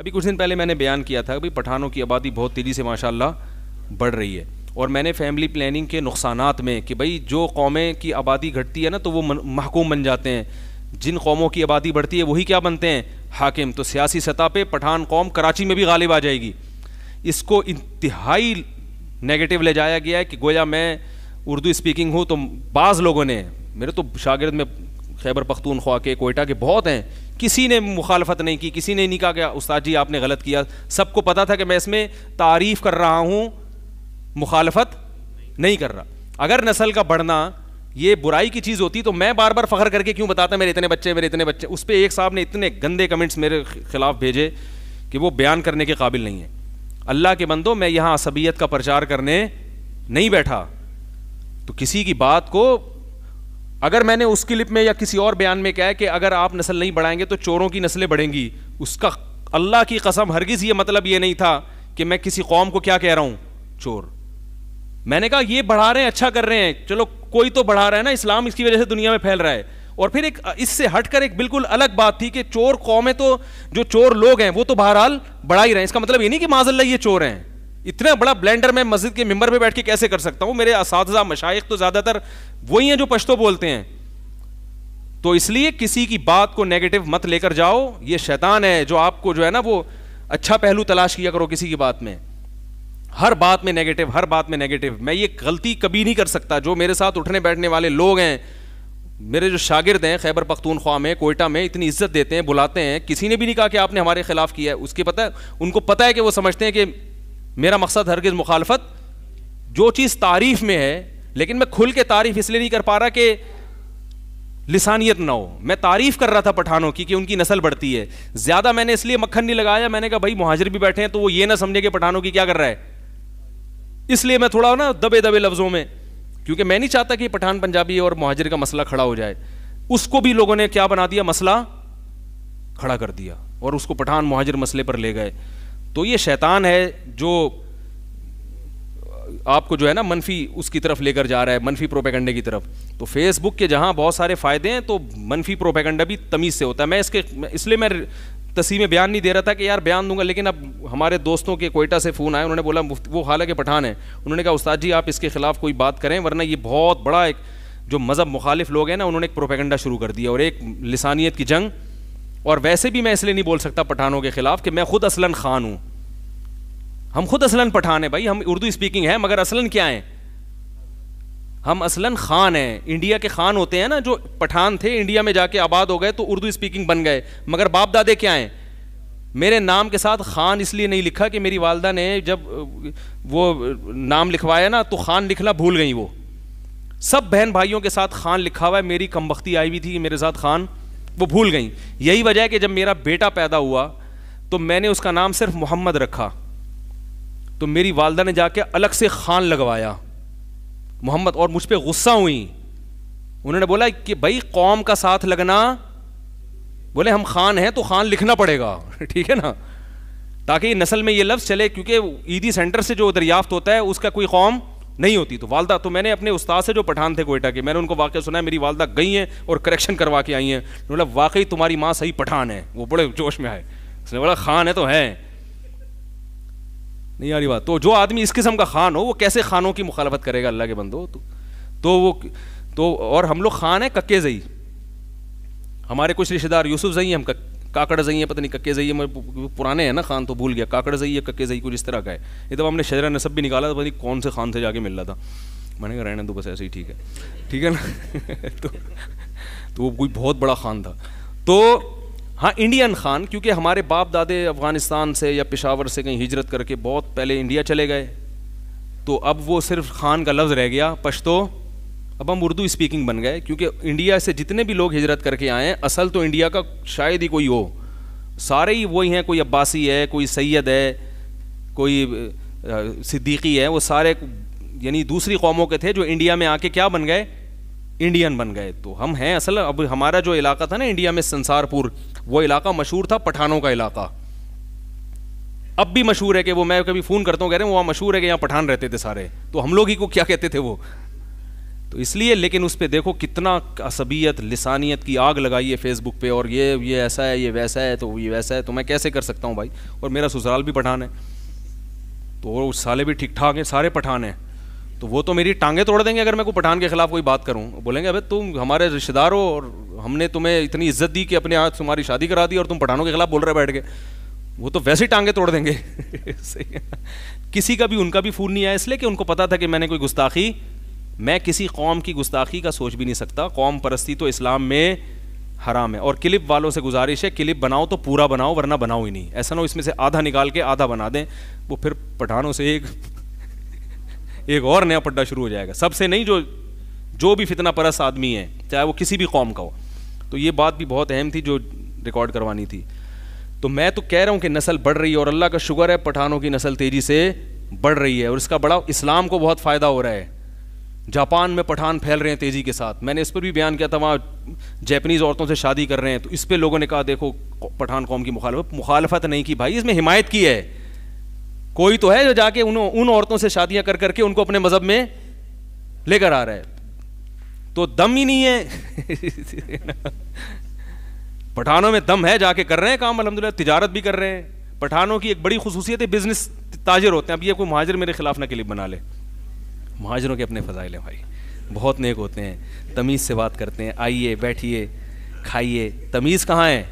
अभी कुछ दिन पहले मैंने बयान किया था अभी पठानों की आबादी बहुत तेज़ी से माशाल्लाह बढ़ रही है और मैंने फैमिली प्लानिंग के नुकसान में कि भाई जो कौमें की आबादी घटती है ना तो वो महकूम बन जाते हैं जिन कौमों की आबादी बढ़ती है वही क्या बनते हैं हाकिम तो सियासी सतह पर पठान कौम कराची में भी गालिब आ जाएगी इसको इंतहाई नेगेटिव ले जाया गया है कि गोया मैं उर्दू स्पीकिंग हूँ तो बाज़ लोगों ने मेरे तो शागिर्द में खैबर पख्तूनख्वा के कोयटा के बहुत हैं किसी ने मुखालफत नहीं की किसी ने नहीं कहा कि उस्ताद जी आपने गलत किया सबको पता था कि मैं इसमें तारीफ़ कर रहा हूँ मुखालफत नहीं कर रहा अगर नस्ल का बढ़ना ये बुराई की चीज़ होती तो मैं बार बार फ़ख्र करके क्यों बताता मेरे इतने बच्चे मेरे इतने बच्चे उस पर एक साहब ने इतने गंदे कमेंट्स मेरे खिलाफ भेजे कि वो बयान करने के काबिल नहीं है अल्लाह के बंदो मैं यहाँ असबियत का प्रचार करने नहीं बैठा तो किसी की बात को अगर मैंने उस क्लिप में या किसी और बयान में कहा है कि अगर आप नस्ल नहीं बढ़ाएंगे तो चोरों की नस्लें बढ़ेंगी उसका अल्लाह की कसम हरगिज़ ये मतलब ये नहीं था कि मैं किसी कौम को क्या कह रहा हूँ चोर मैंने कहा ये बढ़ा रहे हैं अच्छा कर रहे हैं चलो कोई तो बढ़ा रहा है ना इस्लाम इसकी वजह से दुनिया में फैल रहा है और फिर एक इससे हटकर एक बिल्कुल अलग बात थी कि चोर कौमें तो जो चोर लोग हैं वो तो बहरहाल बढ़ा ही रहे हैं इसका मतलब ये नहीं कि माजल्ला ये चोर हैं इतना बड़ा ब्लेंडर मैं मस्जिद के मेम्बर पे बैठ के कैसे कर सकता हूँ मेरे इस मशाइ तो ज़्यादातर वही हैं जो पश्तो बोलते हैं तो इसलिए किसी की बात को नेगेटिव मत लेकर जाओ ये शैतान है जो आपको जो है ना वो अच्छा पहलू तलाश किया करो किसी की बात में हर बात में नेगेटिव हर बात में नेगेटिव मैं ये गलती कभी नहीं कर सकता जो मेरे साथ उठने बैठने वाले लोग हैं मेरे जो शागिर्द हैं खैबर पख्तूनख्वा में कोयटा में इतनी इज्जत देते हैं बुलाते हैं किसी ने भी नहीं कहा कि आपने हमारे खिलाफ किया है उसके पता उनको पता है कि वो समझते हैं कि मेरा मकसद हरगिज़ मुखालफत जो चीज़ तारीफ़ में है लेकिन मैं खुल के तारीफ़ इसलिए नहीं कर पा रहा कि लिसानियत ना हो मैं तारीफ़ कर रहा था पठानों की कि उनकी नस्ल बढ़ती है ज़्यादा मैंने इसलिए मक्खन नहीं लगाया मैंने कहा भाई मुहाजिर भी बैठे हैं तो वो ये ना समझे कि पठानों की क्या कर रहा है इसलिए मैं थोड़ा ना दबे दबे लफ्ज़ों में क्योंकि मैं नहीं चाहता कि पठान पंजाबी और मुहाजिर का मसला खड़ा हो जाए उसको भी लोगों ने क्या बना दिया मसला खड़ा कर दिया और उसको पठान मुहाजिर मसले पर ले गए तो ये शैतान है जो आपको जो है ना मनफी उसकी तरफ लेकर जा रहा है मनफी प्रोपेगंडे की तरफ तो फेसबुक के जहाँ बहुत सारे फ़ायदे हैं तो मनफी प्रोपेगंडा भी तमीज़ से होता है मैं इसके इसलिए मैं तसी में बयान नहीं दे रहा था कि यार बयान दूंगा लेकिन अब हमारे दोस्तों के कोयटा से फ़ोन आया उन्होंने बोला वो हालांकि पठान है उन्होंने कहा उस्ताद जी आप इसके खिलाफ कोई बात करें वरना ये बहुत बड़ा एक जो मज़हब मुखालिफ लोग हैं ना उन्होंने एक प्रोपेगंडा शुरू कर दिया और एक लिसानियत की जंग और वैसे भी मैं इसलिए नहीं बोल सकता पठानों के खिलाफ कि मैं खुद असलन खान हूँ हम खुद असलन पठान है भाई हम उर्दू स्पीकिंग है मगर असलन क्या है हम असलन खान हैं इंडिया के खान होते हैं ना जो पठान थे इंडिया में जाके आबाद हो गए तो उर्दू स्पीकिंग बन गए मगर बाप दादे क्या हैं मेरे नाम के साथ खान इसलिए नहीं लिखा कि मेरी वालदा ने जब वो नाम लिखवाया ना तो खान लिखना भूल गई वो सब बहन भाइयों के साथ खान लिखा हुआ है मेरी कमबख्ती आई हुई थी कि मेरे साथ खान वो भूल गई यही वजह है कि जब मेरा बेटा पैदा हुआ तो मैंने उसका नाम सिर्फ मोहम्मद रखा तो मेरी वालदा ने जाके अलग से खान लगवाया मोहम्मद और मुझ पर गुस्सा हुई उन्होंने बोला कि भाई कौम का साथ लगना बोले हम खान हैं तो खान लिखना पड़ेगा ठीक है ना ताकि नस्ल में ये लफ्ज़ चले क्योंकि ईदी सेंटर से जो दरियाफ्त होता है उसका कोई कौम नहीं होती तो वालदा तो मैंने अपने उस्ताद से जो पठान थे कोयटा के मैंने उनको वाक्य सुना है मेरी वालदा गई हैं और करेक्शन करवा के आई हैं बोला वाकई तुम्हारी माँ सही पठान है वो बड़े जोश में आए उसने बोला खान है तो हैं नहीं आ रही बात तो जो आदमी इस किस्म का खान हो वो कैसे खानों की मुखालफत करेगा अल्लाह के बंदो तो, तो वो तो और हम लोग खान है कक्के जई हमारे कुछ रिश्तेदार यूसुफ जई हम कक, काकड़ जई हैं पता नहीं कक्के जई मैं पुराने हैं ना खान तो भूल गया काकड़ जई है कक्के जई कुछ इस तरह का है ये तो हमने शजरा नसब भी निकाला था पता नहीं कौन से खान से जाके मिल रहा था मैंने कहा रहना तो बस ऐसे ही ठीक है ठीक है ना तो, तो वो कोई बहुत बड़ा खान था तो हाँ इंडियन खान क्योंकि हमारे बाप दादे अफ़गानिस्तान से या पिशावर से कहीं हिजरत करके बहुत पहले इंडिया चले गए तो अब वो सिर्फ खान का लफ्ज़ रह गया पश्तो अब हम उर्दू स्पीकिंग बन गए क्योंकि इंडिया से जितने भी लोग हिजरत करके आए असल तो इंडिया का शायद ही कोई हो सारे ही वही हैं कोई अब्बासी है कोई सैयद है कोई सिद्दीकी है वो सारे यानी दूसरी कौमों के थे जो इंडिया में आके क्या बन गए इंडियन बन गए तो हम हैं असल अब हमारा जो इलाका था ना इंडिया में संसारपुर वो इलाका मशहूर था पठानों का इलाका अब भी मशहूर है कि वो मैं कभी फ़ोन करता हूँ कह रहे हैं वहाँ मशहूर है कि यहाँ पठान रहते थे सारे तो हम लोग ही को क्या कहते थे वो तो इसलिए लेकिन उस पर देखो कितना असबियत लसानियत की आग लगाई है फेसबुक पे और ये ये ऐसा है ये वैसा है तो ये वैसा है तो मैं कैसे कर सकता हूँ भाई और मेरा ससुराल भी पठान है तो वो साले भी ठीक ठाक हैं सारे पठान हैं तो वो तो मेरी टांगे तोड़ देंगे अगर मैं कोई पठान के खिलाफ कोई बात करूं बोलेंगे अबे तुम हमारे रिश्तेदार हो और हमने तुम्हें इतनी इज्जत दी कि अपने यहाँ तुम्हारी शादी करा दी और तुम पठानों के खिलाफ बोल रहे बैठ के वो तो वैसे ही टांगे तोड़ देंगे किसी का भी उनका भी फूल नहीं आया इसलिए कि उनको पता था कि मैंने कोई गुस्ताखी मैं किसी कौम की गुस्ताखी का सोच भी नहीं सकता कौम परस्ती तो इस्लाम में हराम है और क्लिप वालों से गुजारिश है क्लिप बनाओ तो पूरा बनाओ वरना बनाओ ही नहीं ऐसा ना हो इसमें से आधा निकाल के आधा बना दें वो फिर पठानों से एक एक और नया पड्डा शुरू हो जाएगा सबसे नहीं जो जो भी फितना परस आदमी है चाहे वो किसी भी कौम का हो तो ये बात भी बहुत अहम थी जो रिकॉर्ड करवानी थी तो मैं तो कह रहा हूँ कि नस्ल बढ़ रही है और अल्लाह का शुगर है पठानों की नस्ल तेज़ी से बढ़ रही है और इसका बड़ा इस्लाम को बहुत फ़ायदा हो रहा है जापान में पठान फैल रहे हैं तेज़ी के साथ मैंने इस पर भी बयान किया था वहाँ जैपनीज़ औरतों से शादी कर रहे हैं तो इस पर लोगों ने कहा देखो पठान कौम की मुखालफत मुखालफत नहीं की भाई इसमें हिमायत की है कोई तो है जो जाके उन उन औरतों से शादियां कर करके उनको अपने मजहब में लेकर आ रहा है तो दम ही नहीं है पठानों में दम है जाके कर रहे हैं काम अलहमदिल्ला तिजारत भी कर रहे हैं पठानों की एक बड़ी खसूसियत है बिजनेस ताजर होते हैं अब ये कोई महाजर मेरे खिलाफ ना क्लिप बना ले महाजरों के अपने फ़जाइल हैं भाई बहुत नेक होते हैं तमीज़ से बात करते हैं आइए बैठिए खाइए तमीज़ कहाँ है